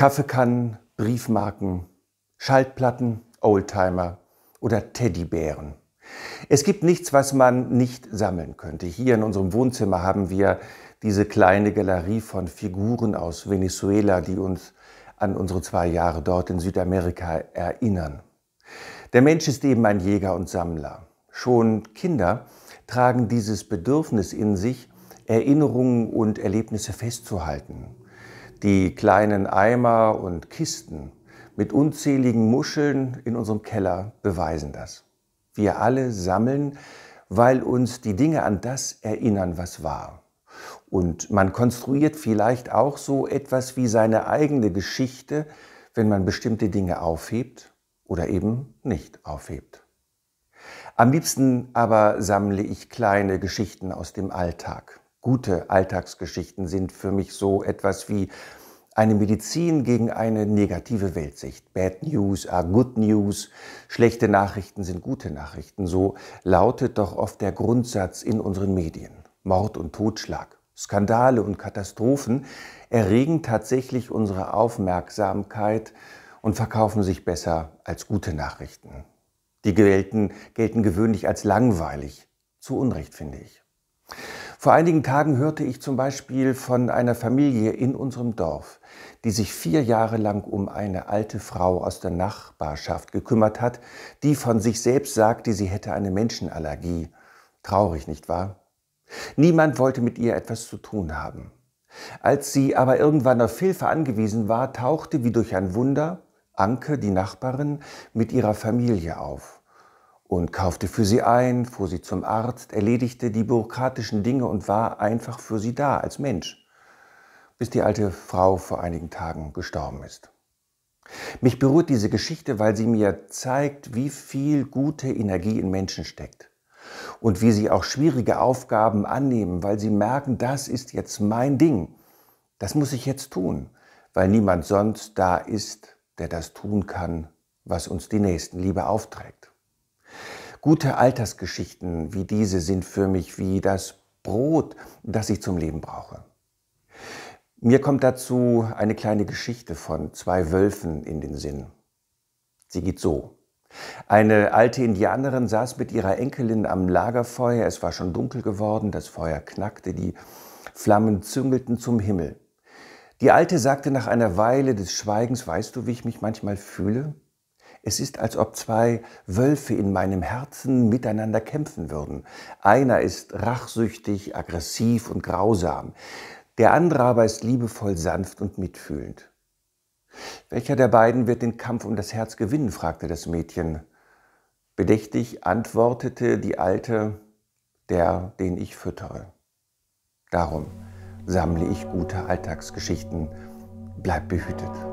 Kaffeekannen, Briefmarken, Schaltplatten, Oldtimer oder Teddybären. Es gibt nichts, was man nicht sammeln könnte. Hier in unserem Wohnzimmer haben wir diese kleine Galerie von Figuren aus Venezuela, die uns an unsere zwei Jahre dort in Südamerika erinnern. Der Mensch ist eben ein Jäger und Sammler. Schon Kinder tragen dieses Bedürfnis in sich, Erinnerungen und Erlebnisse festzuhalten die kleinen Eimer und Kisten mit unzähligen Muscheln in unserem Keller beweisen das. Wir alle sammeln, weil uns die Dinge an das erinnern, was war. Und man konstruiert vielleicht auch so etwas wie seine eigene Geschichte, wenn man bestimmte Dinge aufhebt oder eben nicht aufhebt. Am liebsten aber sammle ich kleine Geschichten aus dem Alltag gute Alltagsgeschichten sind für mich so etwas wie eine Medizin gegen eine negative Weltsicht. Bad News are good news. Schlechte Nachrichten sind gute Nachrichten. So lautet doch oft der Grundsatz in unseren Medien. Mord und Totschlag, Skandale und Katastrophen erregen tatsächlich unsere Aufmerksamkeit und verkaufen sich besser als gute Nachrichten. Die Gewählten gelten gewöhnlich als langweilig. Zu Unrecht, finde ich. Vor einigen Tagen hörte ich zum Beispiel von einer Familie in unserem Dorf, die sich vier Jahre lang um eine alte Frau aus der Nachbarschaft gekümmert hat, die von sich selbst sagte, sie hätte eine Menschenallergie. Traurig, nicht wahr? Niemand wollte mit ihr etwas zu tun haben. Als sie aber irgendwann auf Hilfe angewiesen war, tauchte wie durch ein Wunder Anke, die Nachbarin, mit ihrer Familie auf und kaufte für sie ein, fuhr sie zum Arzt, erledigte die bürokratischen Dinge und war einfach für sie da als Mensch, bis die alte Frau vor einigen Tagen gestorben ist. Mich berührt diese Geschichte, weil sie mir zeigt, wie viel gute Energie in Menschen steckt und wie sie auch schwierige Aufgaben annehmen, weil sie merken, das ist jetzt mein Ding, das muss ich jetzt tun, weil niemand sonst da ist, der das tun kann, was uns die Nächstenliebe aufträgt. Gute Altersgeschichten wie diese sind für mich wie das Brot, das ich zum Leben brauche. Mir kommt dazu eine kleine Geschichte von zwei Wölfen in den Sinn. Sie geht so. Eine alte Indianerin saß mit ihrer Enkelin am Lagerfeuer, es war schon dunkel geworden, das Feuer knackte, die Flammen züngelten zum Himmel. Die Alte sagte nach einer Weile des Schweigens, weißt du, wie ich mich manchmal fühle? Es ist, als ob zwei Wölfe in meinem Herzen miteinander kämpfen würden. Einer ist rachsüchtig, aggressiv und grausam. Der andere aber ist liebevoll, sanft und mitfühlend. Welcher der beiden wird den Kampf um das Herz gewinnen? fragte das Mädchen. Bedächtig antwortete die Alte, der, den ich füttere. Darum sammle ich gute Alltagsgeschichten. Bleib behütet.